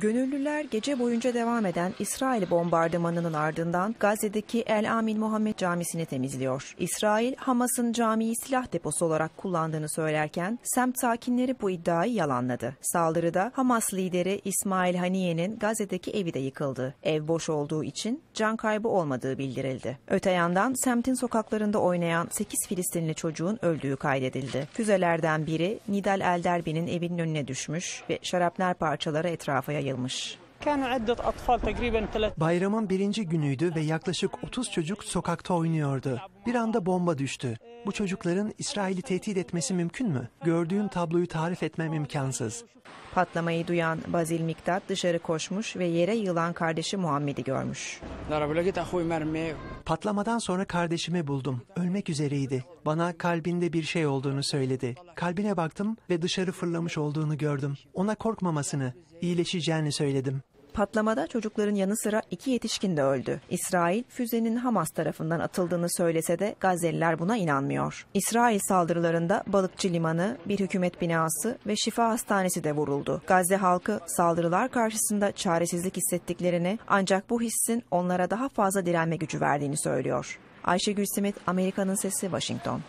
Gönüllüler gece boyunca devam eden İsrail bombardımanının ardından Gazze'deki El Amin Muhammed Camisi'ni temizliyor. İsrail, Hamas'ın camiyi silah deposu olarak kullandığını söylerken semt sakinleri bu iddiayı yalanladı. Saldırıda Hamas lideri İsmail Haniye'nin Gazze'deki evi de yıkıldı. Ev boş olduğu için can kaybı olmadığı bildirildi. Öte yandan semtin sokaklarında oynayan 8 Filistinli çocuğun öldüğü kaydedildi. Füzelerden biri Nidal Elderbi'nin evinin önüne düşmüş ve şarapner parçaları etrafa yayılmıştı yayılmış. Bayramın birinci günüydü ve yaklaşık 30 çocuk sokakta oynuyordu. Bir anda bomba düştü. Bu çocukların İsrail'i tehdit etmesi mümkün mü? Gördüğüm tabloyu tarif etmem imkansız. Patlamayı duyan Bazil Miktat dışarı koşmuş ve yere yılan kardeşi Muhammed'i görmüş. Patlamadan sonra kardeşimi buldum. Ölmek üzereydi. Bana kalbinde bir şey olduğunu söyledi. Kalbine baktım ve dışarı fırlamış olduğunu gördüm. Ona korkmamasını, iyileşeceğini söyledim. Patlamada çocukların yanı sıra iki yetişkin de öldü. İsrail füzenin Hamas tarafından atıldığını söylese de Gazze'liler buna inanmıyor. İsrail saldırılarında balıkçı limanı, bir hükümet binası ve şifa hastanesi de vuruldu. Gazze halkı saldırılar karşısında çaresizlik hissettiklerini ancak bu hissin onlara daha fazla direnme gücü verdiğini söylüyor. Ayşegül Simit, Amerika'nın Sesi, Washington.